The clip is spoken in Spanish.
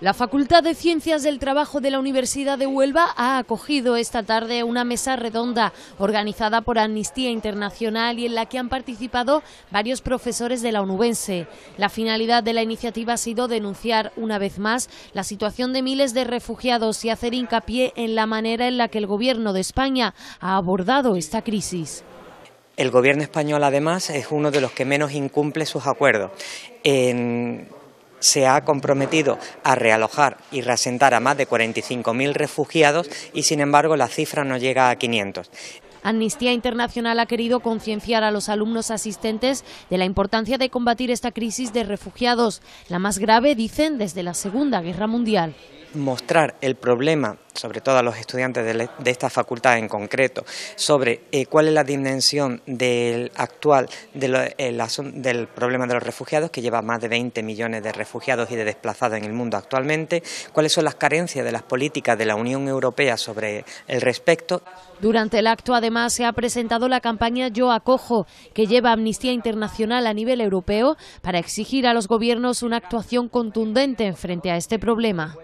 La Facultad de Ciencias del Trabajo de la Universidad de Huelva ha acogido esta tarde una mesa redonda organizada por Amnistía Internacional y en la que han participado varios profesores de la onubense. La finalidad de la iniciativa ha sido denunciar una vez más la situación de miles de refugiados y hacer hincapié en la manera en la que el Gobierno de España ha abordado esta crisis. El Gobierno español, además, es uno de los que menos incumple sus acuerdos se ha comprometido a realojar y reasentar a más de 45.000 refugiados y, sin embargo, la cifra no llega a 500. Amnistía Internacional ha querido concienciar a los alumnos asistentes de la importancia de combatir esta crisis de refugiados, la más grave, dicen, desde la Segunda Guerra Mundial mostrar el problema, sobre todo a los estudiantes de, esta facultad en concreto, sobre eh, cuál es la dimensión del actual del problema de los refugiados, que lleva más de 20 millones de refugiados y de desplazados en el mundo actualmente, cuáles son las carencias de las políticas de la Unión Europea sobre el respecto. Durante el acto, además, se ha presentado la campaña Yo Acojo, que lleva Amnistía Internacional a nivel europeo para exigir a los gobiernos una actuación contundente frente a este problema.